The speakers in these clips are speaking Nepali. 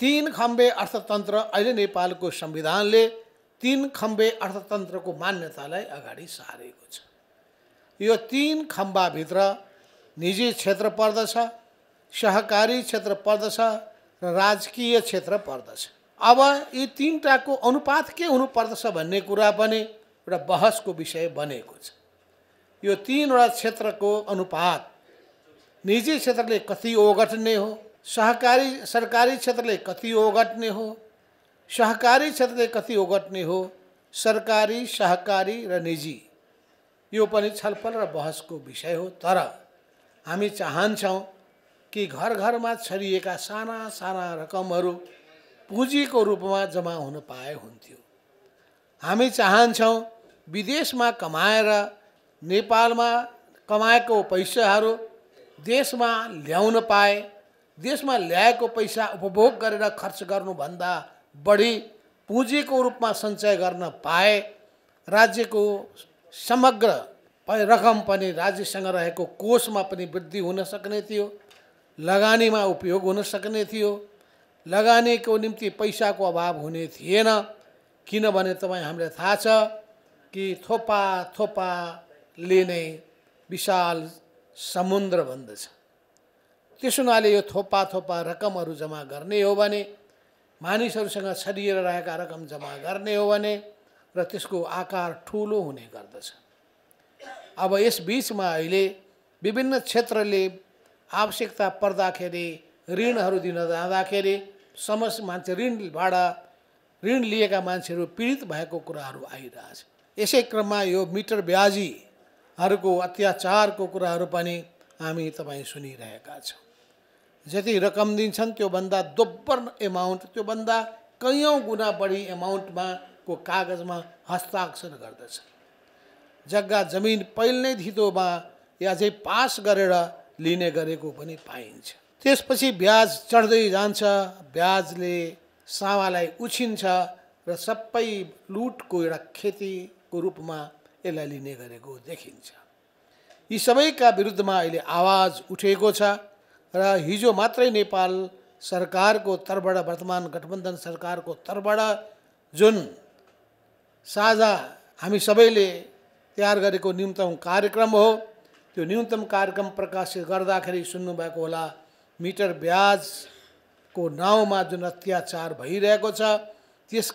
तीन खम्बे अर्थतंत्र अहिले संविधान ने तीन खम्बे अर्थतंत्र को मान्यता अगड़ी सारे यो खम्बा भि निजी क्षेत्र पर्द सहकारी क्षेत्र पर्द राजकीय क्षेत्र पर्द अब यी को अनुपात के होद भन्ने बहस को विषय बने छ यो क्षेत्र को अनुपात निजी क्षेत्र के कति ओगटने हो सहकारी सरकारी क्षेत्र क्षेत्रले कति ओगटने हो सहकारी क्षेत्र क्षेत्रले कति ओगटने हो सरकारी सहकारी र निजी यो पनि छलफल र बहसको विषय हो तर हामी चाहन्छौँ कि घर घरमा छरिएका साना साना रकमहरू पुँजीको रूपमा जम्मा हुन पाए हुन्थ्यो हामी चाहन्छौँ विदेशमा कमाएर नेपालमा कमाएको पैसाहरू देशमा ल्याउन पाए देशमा ल्याएको पैसा उपभोग गरेर खर्च गर्नुभन्दा बढी पुँजीको रूपमा सञ्चय गर्न पाए राज्यको समग्र रकम पनि राज्यसँग रहेको कोषमा पनि वृद्धि हुन सक्ने थियो लगानीमा उपयोग हुन सक्ने थियो लगानीको निम्ति पैसाको अभाव हुने थिएन किनभने तपाईँ हामीलाई थाहा छ कि थोपा थोपाले नै विशाल समुद्र भन्दछ त्यसो हुनाले यो थोपा थोपा रकमहरू जम्मा गर्ने हो भने मानिसहरूसँग छरिएर रहेका रकम जम्मा गर्ने हो भने र त्यसको आकार ठुलो हुने गर्दछ अब यस बिचमा अहिले विभिन्न क्षेत्रले आवश्यकता पर्दाखेरि ऋणहरू दिन जाँदाखेरि समस मान्छे ऋणबाट ऋण लिएका मान्छेहरू पीडित भएको कुराहरू आइरहेछ यसै क्रममा यो मिटर ब्याजीहरूको अत्याचारको कुराहरू पनि हामी तपाईँ सुनिरहेका छौँ जति रकम दिन्छन् त्योभन्दा दोब्बर एमाउन्ट त्योभन्दा कैयौँ गुणा बढी एमाउन्टमा को कागजमा हस्ताक्षर गर्दछ जग्गा जमिन पहिले धितोमा या चाहिँ पास गरेर लिने गरेको पनि पाइन्छ त्यसपछि ब्याज चढ्दै जान्छ ब्याजले सावालाई उछिन्छ र सबै लुटको एउटा खेतीको रूपमा यसलाई लिने गरेको देखिन्छ यी सबैका विरुद्धमा अहिले आवाज उठेको छ रिजो मत मात्र नेपाल सरकार को तरबड़ वर्तमान गठबंधन सरकार को तर्फबाट जो साझा हमी सबले तैयार न्यूनतम कार्यक्रम हो तो न्यूनतम कार्यक्रम प्रकाशित गर्दाखेरि मीटर ब्याज को नाव में जो अत्याचार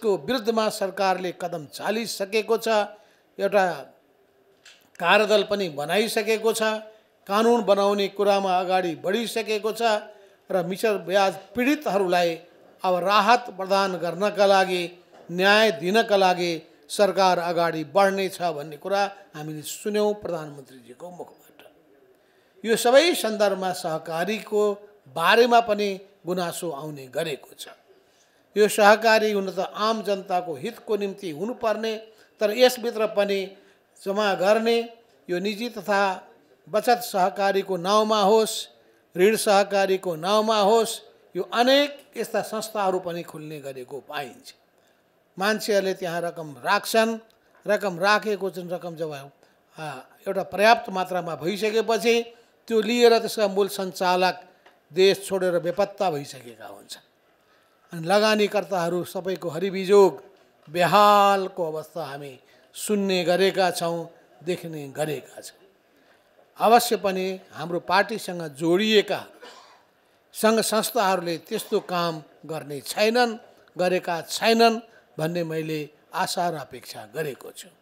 को विरुद्ध में सरकार ने कदम चाली सकता एटा कार्यदल बनाई सकता कानुन बनाउने कुरामा अगाडि बढिसकेको छ र मिसर ब्याज पीडितहरूलाई अब राहत प्रदान गर्नका लागि न्याय दिनका लागि सरकार अगाडि बढ्नेछ भन्ने कुरा हामीले सुन्यौँ प्रधानमन्त्रीजीको मुखबाट यो सबै सन्दर्भमा सहकारीको बारेमा पनि गुनासो आउने गरेको छ यो सहकारी हुन त आम जनताको हितको निम्ति हुनुपर्ने तर यसभित्र पनि जमा गर्ने यो निजी तथा बचत सहकारीको नाउँमा होस् ऋण सहकारीको नाउँमा होस् यो अनेक यस्ता संस्थाहरू पनि खुल्ने गरेको पाइन्छ मान्छेहरूले त्यहाँ रकम राख्छन् रकम राखेको जुन रकम जब एउटा पर्याप्त मात्रामा भइसकेपछि त्यो लिएर त्यसका मूल सञ्चालक देश छोडेर बेपत्ता भइसकेका हुन्छन् अनि लगानीकर्ताहरू सबैको हरिबिजोग बेहालको अवस्था हामी सुन्ने गरेका छौँ देख्ने गरेका छौँ अवश्य पनि हाम्रो पार्टीसँग जोडिएका सङ्घ संस्थाहरूले त्यस्तो काम गर्ने छैनन् गरेका छैनन् भन्ने मैले आशा र अपेक्षा गरेको छु